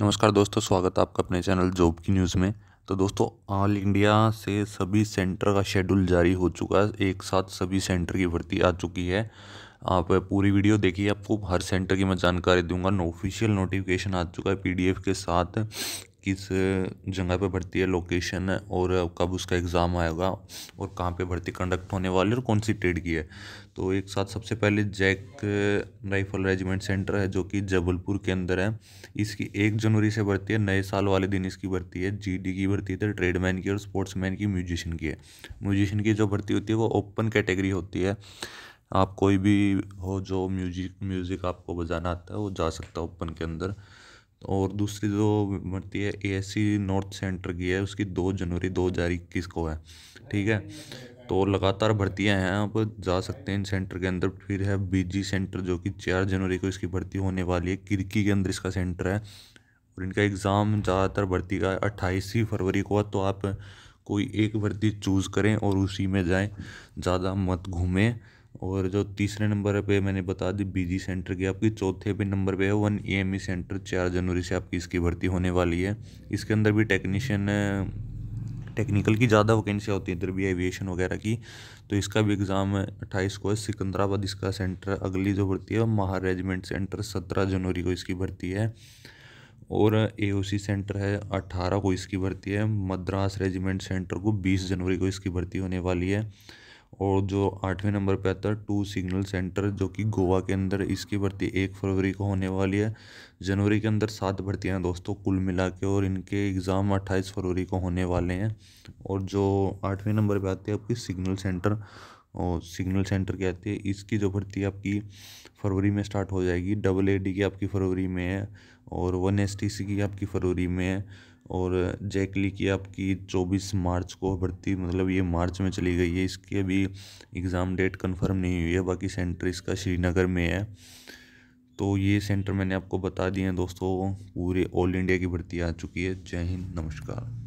नमस्कार दोस्तों स्वागत है आपका अपने चैनल जॉब की न्यूज़ में तो दोस्तों ऑल इंडिया से सभी सेंटर का शेड्यूल जारी हो चुका है एक साथ सभी सेंटर की भर्ती आ चुकी है आप पूरी वीडियो देखिए आपको हर सेंटर की मैं जानकारी दूंगा ऑफिशियल नोटिफिकेशन आ चुका है पीडीएफ के साथ किस जगह पे भर्ती है लोकेशन है और कब उसका एग्ज़ाम आएगा और कहाँ पे भर्ती कंडक्ट होने वाली है और कौन सी ट्रेड की है तो एक साथ सबसे पहले जैक राइफल रेजिमेंट सेंटर है जो कि जबलपुर के अंदर है इसकी एक जनवरी से भर्ती है नए साल वाले दिन इसकी भर्ती है जी डी की भर्ती है ट्रेडमैन की और स्पोर्ट्समैन की म्यूजिशियन की है म्यूजिशियन की जो भर्ती होती है वो ओपन कैटेगरी होती है आप कोई भी हो जो म्यूजिक म्यूज़िक आपको बजाना आता है वो जा सकता है ओपन के अंदर और दूसरी जो भर्ती है ए नॉर्थ सेंटर की है उसकी दो जनवरी दो हज़ार इक्कीस को है ठीक है तो लगातार भर्तियां हैं आप जा सकते हैं इन सेंटर के अंदर फिर है बीजी सेंटर जो कि चार जनवरी को इसकी भर्ती होने वाली है किरकी के अंदर इसका सेंटर है और इनका एग्ज़ाम ज़्यादातर भर्ती का अट्ठाईस फरवरी को है तो आप कोई एक भर्ती चूज़ करें और उसी में जाएं ज़्यादा मत घूमें और जो तीसरे नंबर पे मैंने बता दी बीजी सेंटर की आपकी चौथे पे नंबर पे है वन ई सेंटर चार जनवरी से आपकी इसकी भर्ती होने वाली है इसके अंदर भी टेक्नीशियन टेक्निकल की ज़्यादा वैकेंसी होती है इधर भी एविएशन वगैरह की तो इसका भी एग्ज़ाम अट्ठाईस को है सिकंदराबाद इसका सेंटर अगली जो भर्ती है महार रेजिमेंट सेंटर सत्रह जनवरी को इसकी भर्ती है और ए सेंटर है अट्ठारह को इसकी भर्ती है मद्रास रेजिमेंट सेंटर को बीस जनवरी को इसकी भर्ती होने वाली है और जो आठवें नंबर पे आता है टू सिग्नल सेंटर जो कि गोवा के अंदर इसकी भर्ती एक फरवरी को होने वाली है जनवरी के अंदर सात भर्तियां हैं दोस्तों कुल मिला के और इनके एग्ज़ाम अट्ठाईस फरवरी को होने वाले हैं और जो आठवें नंबर पे आती है आपकी सिग्नल सेंटर और सिग्नल सेंटर की आती है इसकी जो भर्ती आपकी फरवरी में स्टार्ट हो जाएगी डबल ए डी की आपकी फरवरी में है और वन एस टी सी की आपकी फरवरी में है और जैकली की आपकी चौबीस मार्च को भर्ती मतलब ये मार्च में चली गई है इसकी अभी एग्ज़ाम डेट कंफर्म नहीं हुई है बाकी सेंटर इसका श्रीनगर में है तो ये सेंटर मैंने आपको बता दिए हैं दोस्तों पूरे ऑल इंडिया की भर्ती आ चुकी है जय हिंद नमस्कार